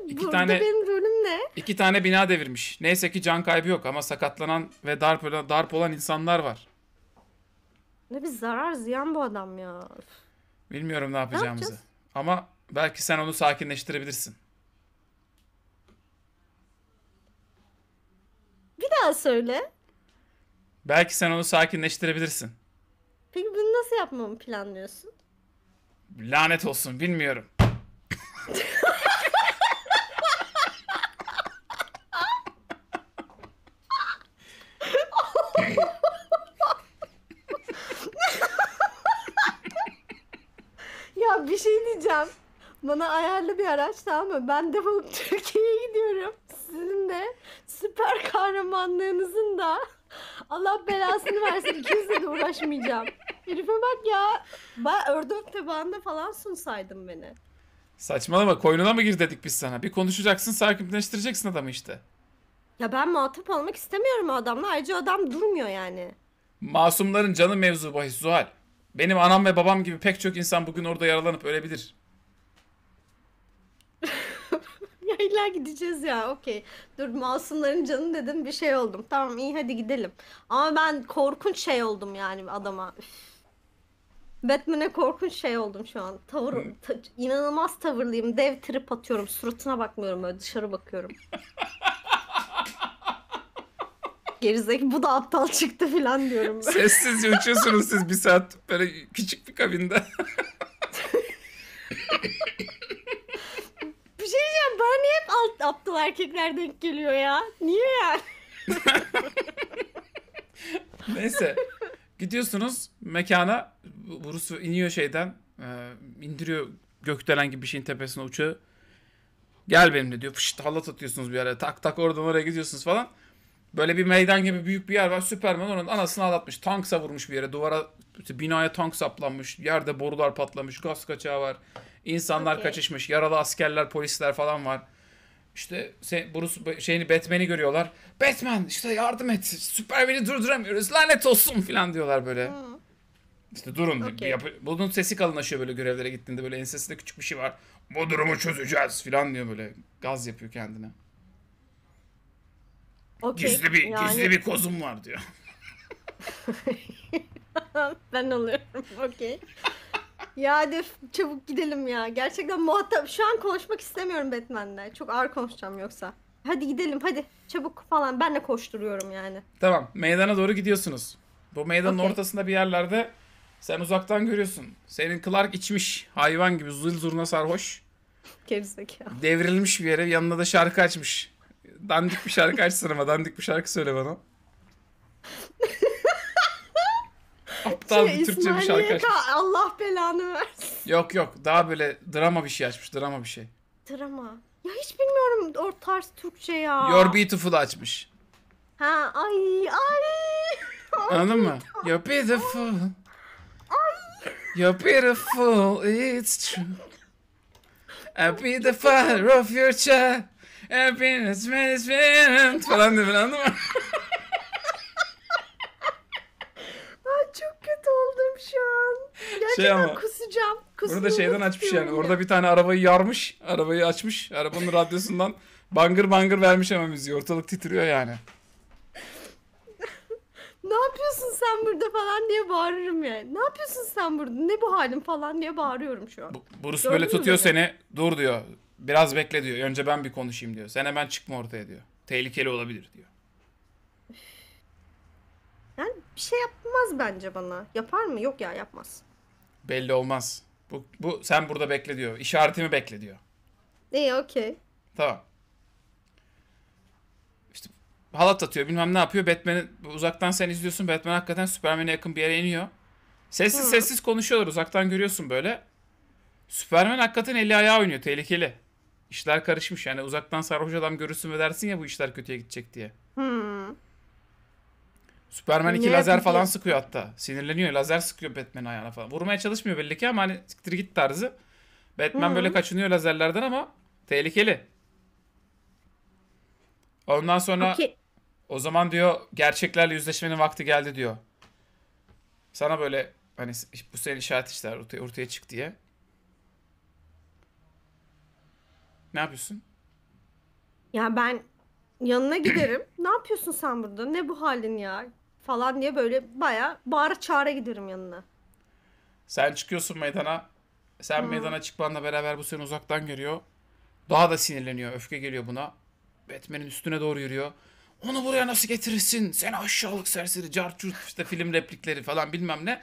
iki burada tane, benim rolüm ne? İki tane bina devirmiş. Neyse ki can kaybı yok ama sakatlanan ve darp olan, darp olan insanlar var. Ne bir zarar ziyan bu adam ya. Bilmiyorum ne yapacağımızı. Ne ama belki sen onu sakinleştirebilirsin. Bir daha söyle. Belki sen onu sakinleştirebilirsin. Peki bunu nasıl yapmamı planlıyorsun? Lanet olsun bilmiyorum. ya bir şey diyeceğim. Bana ayarlı bir araç tamam mı? Ben de bu Türkiye'ye gidiyorum. Sizin de süper kahramanlığınızın da Allah belasını versin. İkinizle de uğraşmayacağım. Herife bak ya. Ben ördek tabağında falan sunsaydım beni. Saçmalama koynuna mı gir dedik biz sana. Bir konuşacaksın sakinleştireceksin adamı işte. Ya ben muhatap almak istemiyorum adamla. Ayrıca adam durmuyor yani. Masumların canı mevzu bahis Zuhal. Benim anam ve babam gibi pek çok insan bugün orada yaralanıp ölebilir. ya illa gideceğiz ya okey. Dur masumların canı dedim bir şey oldum. Tamam iyi hadi gidelim. Ama ben korkunç şey oldum yani adama. Üf. Batman'e korkunç şey oldum şu an. Tavır, ta, inanılmaz tavırlıyım. Dev trip atıyorum. Suratına bakmıyorum öyle dışarı bakıyorum. Gerizek bu da aptal çıktı falan diyorum. Ben. Sessiz uçuyorsunuz siz bir saat böyle küçük bir kabinde. bir şey diyeceğim bana niye hep alt, aptal erkekler denk geliyor ya? Niye yani? Neyse Gidiyorsunuz mekana. Rus iniyor şeyden. E, indiriyor gökdelen gibi bir şeyin tepesine uçağı. Gel benimle diyor. Fışt hallat atıyorsunuz bir yere, Tak tak oradan oraya gidiyorsunuz falan. Böyle bir meydan gibi büyük bir yer var. Süperman onun anasını ağlatmış. Tank savurmuş bir yere. Duvara, binaya tank saplanmış. Yerde borular patlamış. Gaz kaçağı var. İnsanlar okay. kaçışmış. Yaralı askerler, polisler falan var. İşte Bruce şeyini Batman'i görüyorlar. Batman işte yardım et. süpermeni durduramıyoruz. Lanet olsun falan diyorlar böyle. Hmm. İşte durun. Okay. Yap- Bunun sesi kalınlaşıyor böyle görevlere gittiğinde. Böyle ensesinde küçük bir şey var. Bu durumu çözeceğiz falan diyor böyle. Gaz yapıyor kendine. Okay. Gizli bir yani... gizli bir kozum var diyor. ben alıyorum. Okey. Ya def çabuk gidelim ya. Gerçekten muhatap şu an konuşmak istemiyorum Batman'le. Çok ağır konuşacağım yoksa. Hadi gidelim hadi çabuk falan. Ben de koşturuyorum yani. Tamam meydana doğru gidiyorsunuz. Bu meydanın Okey. ortasında bir yerlerde sen uzaktan görüyorsun. Senin Clark içmiş hayvan gibi zıl zurna sarhoş. Gerizekalı. Devrilmiş bir yere yanına da şarkı açmış. Dandik bir şarkı açsın ama dandik bir şarkı söyle bana. Aptal bir şey, Türkçe bir şarkı açmış. Allah belanı versin. Yok yok daha böyle drama bir şey açmış drama bir şey. Drama. Ya hiç bilmiyorum o tarz Türkçe ya. Your Beautiful açmış. Ha ay ay. Anladın mı? Your beautiful. Ay. Your beautiful it's true. I'll be the father of your child. I'll be the is man. Falan dedi anladın mı? şey ama. Kusacağım. Bunu da şeyden açmış yani. Ya. Orada bir tane arabayı yarmış. Arabayı açmış. Arabanın radyosundan bangır bangır vermiş ama müziği. Ortalık titriyor yani. ne yapıyorsun sen burada falan diye bağırırım yani. Ne yapıyorsun sen burada? Ne bu halin falan diye bağırıyorum şu an. Bu, Bruce Gördün böyle tutuyor beni? seni. Dur diyor. Biraz bekle diyor. Önce ben bir konuşayım diyor. Sen hemen çıkma ortaya diyor. Tehlikeli olabilir diyor. Yani bir şey yapmaz bence bana. Yapar mı? Yok ya yapmaz. Belli olmaz. Bu, bu sen burada bekle diyor. İşaretimi bekle diyor. İyi okey. Tamam. İşte halat atıyor bilmem ne yapıyor. Batman'i uzaktan sen izliyorsun. Batman hakikaten Superman'e yakın bir yere iniyor. Sessiz Hı. sessiz konuşuyorlar. Uzaktan görüyorsun böyle. Superman hakikaten eli ayağı oynuyor. Tehlikeli. İşler karışmış yani uzaktan sarhoş adam görürsün ve dersin ya bu işler kötüye gidecek diye. Hmm. Superman 2 lazer yapayım? falan sıkıyor hatta. Sinirleniyor. Lazer sıkıyor Batman ayağına falan. Vurmaya çalışmıyor belli ki ama hani siktir git tarzı. Batman Hı. böyle kaçınıyor lazerlerden ama tehlikeli. Ondan sonra okay. o zaman diyor gerçeklerle yüzleşmenin vakti geldi diyor. Sana böyle hani bu senin işaret işler ortaya, ortaya çık diye. Ne yapıyorsun? Ya ben yanına giderim. ne yapıyorsun sen burada? Ne bu halin ya? falan diye böyle baya bağıra çağıra giderim yanına. Sen çıkıyorsun meydana. Sen hmm. meydana çıkmanla beraber bu seni uzaktan görüyor. Daha da sinirleniyor. Öfke geliyor buna. Batman'in üstüne doğru yürüyor. Onu buraya nasıl getirirsin? Sen aşağılık serseri, carçurt işte film replikleri falan bilmem ne.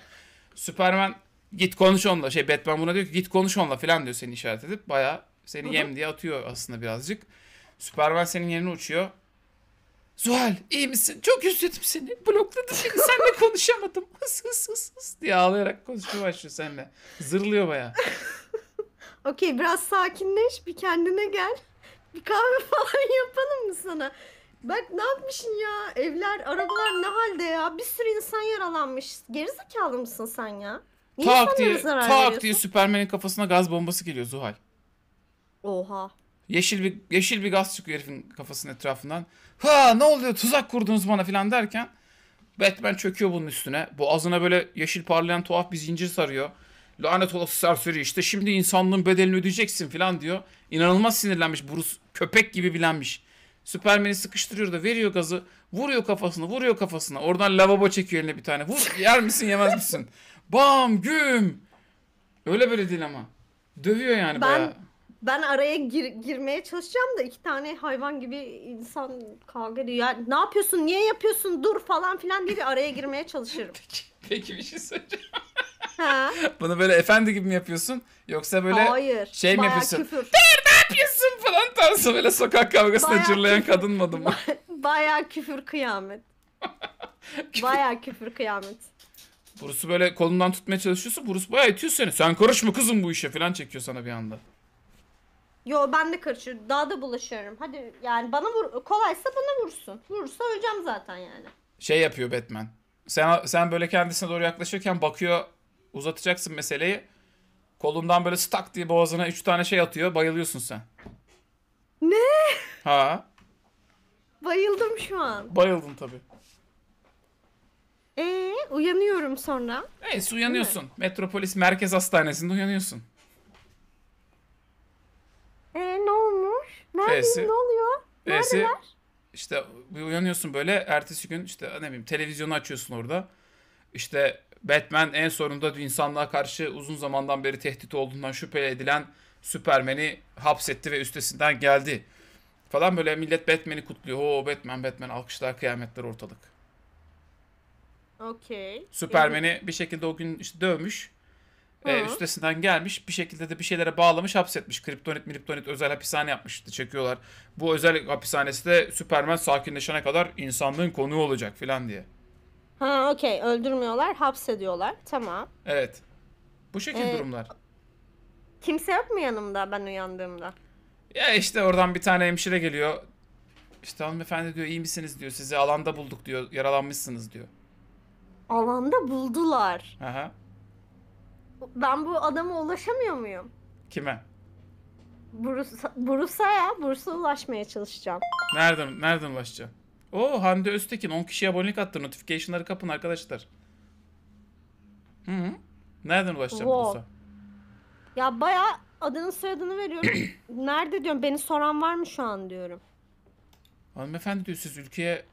Superman git konuş onunla. Şey Batman buna diyor ki git konuş onunla falan diyor seni işaret edip. Baya seni yem diye atıyor aslında birazcık. Superman senin yerine uçuyor. Zuhal iyi misin? Çok özledim seni. Blokladım seni. Seninle konuşamadım. Hıs hıs hıs hıs diye ağlayarak konuşmaya başlıyor seninle. Zırlıyor baya. Okey biraz sakinleş. Bir kendine gel. Bir kahve falan yapalım mı sana? Bak ne yapmışsın ya? Evler, arabalar ne halde ya? Bir sürü insan yaralanmış. Gerizekalı mısın sen ya? Niye tak diye, zarar tak diye Süpermen'in kafasına gaz bombası geliyor Zuhal. Oha. Yeşil bir yeşil bir gaz çıkıyor herifin kafasının etrafından ha ne oluyor tuzak kurdunuz bana filan derken Batman çöküyor bunun üstüne. Bu ağzına böyle yeşil parlayan tuhaf bir zincir sarıyor. Lanet olası serseri işte şimdi insanlığın bedelini ödeyeceksin filan diyor. İnanılmaz sinirlenmiş Bruce köpek gibi bilenmiş. Süpermen'i sıkıştırıyor da veriyor gazı. Vuruyor kafasına vuruyor kafasına. Oradan lavabo çekiyor eline bir tane. Vur yer misin yemez misin? Bam güm. Öyle böyle değil ama. Dövüyor yani ben, bayağı ben araya gir, girmeye çalışacağım da iki tane hayvan gibi insan kavga ediyor. Ya ne yapıyorsun? Niye yapıyorsun? Dur falan filan diye bir araya girmeye çalışırım. Peki, peki bir şey söyleyeceğim. Ha? Bunu böyle efendi gibi mi yapıyorsun? Yoksa böyle Hayır, şey mi yapıyorsun? Küfür. Dur ne yapıyorsun falan tarzı böyle sokak kavgasına cırlayan kadın mı adamı? Baya küfür kıyamet. baya küfür kıyamet. Burus'u böyle kolundan tutmaya çalışıyorsun. Burus baya itiyor seni. Sen karışma kızım bu işe falan çekiyor sana bir anda. Yo ben de karışıyorum. Daha da bulaşıyorum. Hadi yani bana vur kolaysa bana vursun. Vurursa öleceğim zaten yani. Şey yapıyor Batman. Sen sen böyle kendisine doğru yaklaşırken bakıyor uzatacaksın meseleyi. Kolundan böyle stak diye boğazına üç tane şey atıyor. Bayılıyorsun sen. Ne? Ha. Bayıldım şu an. Bayıldın tabi. Ee, uyanıyorum sonra. Neyse uyanıyorsun. Metropolis Merkez Hastanesi'nde uyanıyorsun. Birisi, ne oluyor? Birisi, İşte uyanıyorsun böyle ertesi gün işte ne bileyim televizyonu açıyorsun orada. İşte Batman en sonunda insanlığa karşı uzun zamandan beri tehdit olduğundan şüphe edilen Superman'i hapsetti ve üstesinden geldi. Falan böyle millet Batman'i kutluyor. Oo Batman Batman alkışlar kıyametler ortalık. Okey. Superman'i bir şekilde o gün işte dövmüş. E, üstesinden gelmiş bir şekilde de bir şeylere bağlamış hapsetmiş. Kriptonit, miliptonit özel hapishane yapmıştı çekiyorlar. Bu özel hapishanesi de Superman sakinleşene kadar insanlığın konuğu olacak falan diye. Ha okey öldürmüyorlar hapsediyorlar tamam. Evet. Bu şekilde Ee, durumlar. Kimse yok mu yanımda ben uyandığımda? Ya işte oradan bir tane hemşire geliyor. İşte hanımefendi diyor iyi misiniz diyor. Sizi alanda bulduk diyor. Yaralanmışsınız diyor. Alanda buldular. Aha. Ben bu adama ulaşamıyor muyum? Kime? Bursa, ya, Bursa ulaşmaya çalışacağım. Nereden nereden ulaşacağım? Oo Hande Öztekin 10 kişiye abonelik attı. Notifikasyonları kapın arkadaşlar. Hı hı. Nereden ulaşacağım Wow. Bursa? Ya baya adının soyadını veriyorum. Nerede diyorum, beni soran var mı şu an diyorum. Hanımefendi diyor siz ülkeye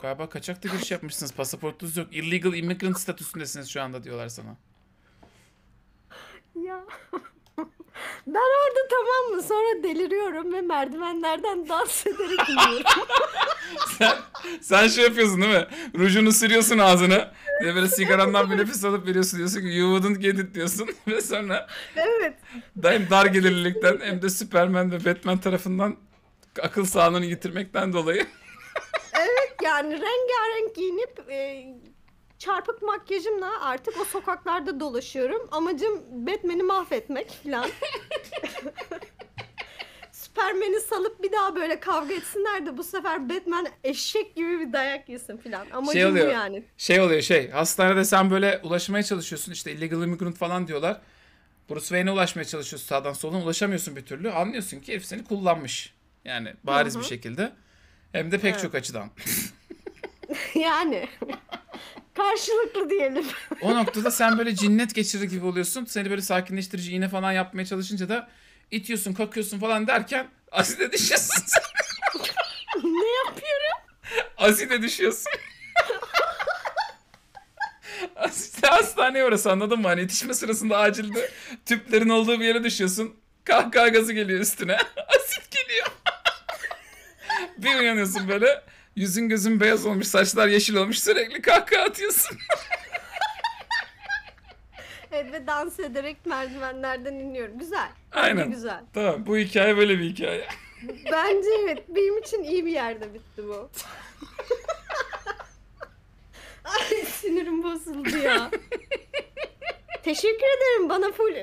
galiba kaçak da giriş yapmışsınız. Pasaportunuz yok. Illegal immigrant statüsündesiniz şu anda diyorlar sana. Ya. Ben orada tamam mı? Sonra deliriyorum ve merdivenlerden dans ederek iniyorum. sen, sen şey yapıyorsun değil mi? Rujunu sürüyorsun ağzına. Ve böyle sigarandan bir nefes alıp veriyorsun. Diyorsun ki you wouldn't get it diyorsun. ve sonra evet. hem dar gelirlilikten hem de Superman ve Batman tarafından akıl sağlığını yitirmekten dolayı. evet yani rengarenk giyinip e, çarpık makyajımla artık o sokaklarda dolaşıyorum. Amacım Batman'i mahvetmek falan. Superman'i salıp bir daha böyle kavga etsinler de bu sefer Batman eşek gibi bir dayak yesin falan. Şey Amacım şey oluyor, bu yani. Şey oluyor şey hastanede sen böyle ulaşmaya çalışıyorsun işte illegal immigrant falan diyorlar. Bruce Wayne'e ulaşmaya çalışıyorsun sağdan soldan ulaşamıyorsun bir türlü. Anlıyorsun ki herif seni kullanmış. Yani bariz Hı-hı. bir şekilde. Hem de pek evet. çok açıdan. yani. Karşılıklı diyelim. o noktada sen böyle cinnet geçirir gibi oluyorsun. Seni böyle sakinleştirici iğne falan yapmaya çalışınca da itiyorsun, kakıyorsun falan derken azide düşüyorsun. ne yapıyorum? Azide düşüyorsun. Azide hastaneye orası anladın mı? Hani yetişme sırasında acilde tüplerin olduğu bir yere düşüyorsun. Kahkaha gazı geliyor üstüne. Asit geliyor. bir uyanıyorsun böyle. Yüzün gözün beyaz olmuş, saçlar yeşil olmuş. Sürekli kahkaha atıyorsun. evet ve dans ederek merdivenlerden iniyorum. Güzel. Aynen. Güzel. Tamam bu hikaye böyle bir hikaye. Bence evet. Benim için iyi bir yerde bitti bu. Ay sinirim bozuldu ya. Teşekkür ederim bana full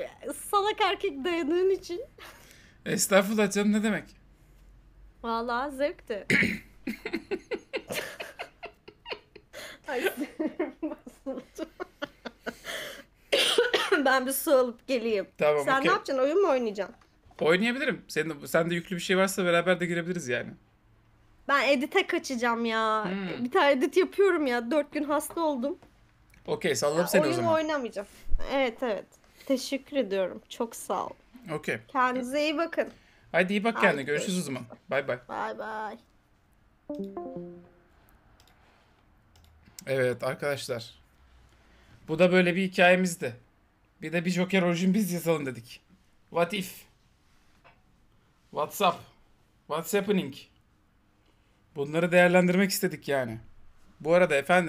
salak erkek dayanığın için. Estağfurullah canım ne demek. Vallahi zevkti. Ay sinirim ben bir su alıp geleyim. Tamam, Sen okey. ne yapacaksın? Oyun mu oynayacaksın? Oynayabilirim. Senin de, sende yüklü bir şey varsa beraber de girebiliriz yani. Ben edite kaçacağım ya. Hmm. Bir tane edit yapıyorum ya. Dört gün hasta oldum. Okey sallam seni o Oyun oynamayacağım. Evet evet. Teşekkür ediyorum. Çok sağ ol. Okey. Kendinize iyi bakın. Haydi iyi bak kendine. Görüşürüz o zaman. Bay bay. Bay bay. Evet arkadaşlar. Bu da böyle bir hikayemizdi. Bir de bir Joker orijin biz yazalım dedik. What if? What's up? What's happening? Bunları değerlendirmek istedik yani. Bu arada efendim